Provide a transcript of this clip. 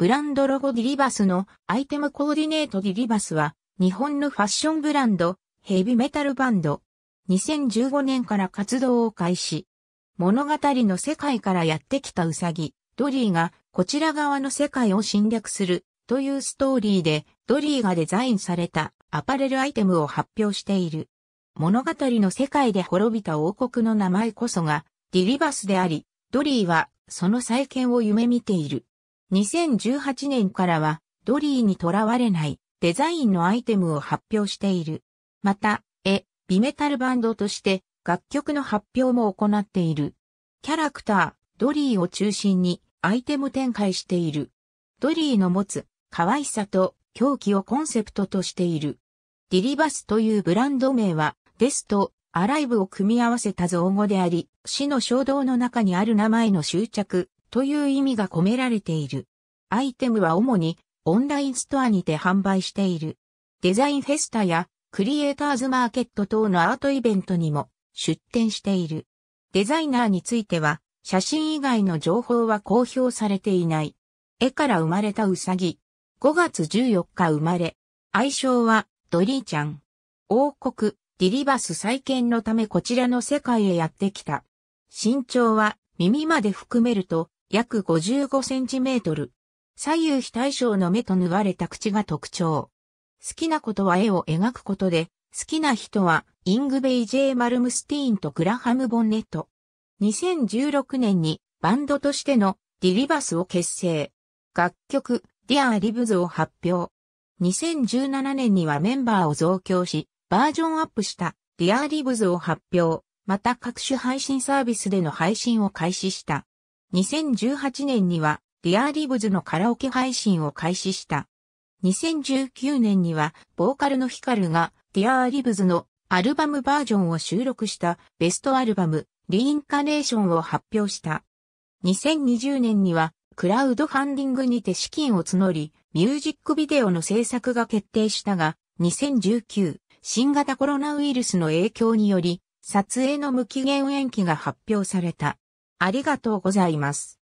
ブランドロゴディリバスのアイテムコーディネートディリバスは日本のファッションブランドヘビメタルバンド2015年から活動を開始物語の世界からやってきたウサギドリーがこちら側の世界を侵略するというストーリーでドリーがデザインされたアパレルアイテムを発表している物語の世界で滅びた王国の名前こそがディリバスでありドリーはその再建を夢見ている2018年からはドリーにとらわれないデザインのアイテムを発表している。また、え、ビメタルバンドとして楽曲の発表も行っている。キャラクター、ドリーを中心にアイテム展開している。ドリーの持つ可愛さと狂気をコンセプトとしている。ディリバスというブランド名は、デスとアライブを組み合わせた造語であり、死の衝動の中にある名前の執着、という意味が込められている。アイテムは主にオンラインストアにて販売している。デザインフェスタやクリエイターズマーケット等のアートイベントにも出展している。デザイナーについては写真以外の情報は公表されていない。絵から生まれたウサギ。5月14日生まれ。愛称はドリーちゃん。王国ディリバス再建のためこちらの世界へやってきた。身長は耳まで含めると約55センチメートル。左右非対称の目と縫われた口が特徴。好きなことは絵を描くことで、好きな人はイングベイ・ジェイ・マルムスティーンとグラハム・ボンネット。2016年にバンドとしてのディリバスを結成。楽曲ディアリブズを発表。2017年にはメンバーを増強し、バージョンアップしたディアリブズを発表。また各種配信サービスでの配信を開始した。2018年には、ディアーリブズのカラオケ配信を開始した。2019年には、ボーカルのヒカルが、ディアーリブズのアルバムバージョンを収録したベストアルバム、リインカネーションを発表した。2020年には、クラウドファンディングにて資金を募り、ミュージックビデオの制作が決定したが、2019、新型コロナウイルスの影響により、撮影の無期限延期が発表された。ありがとうございます。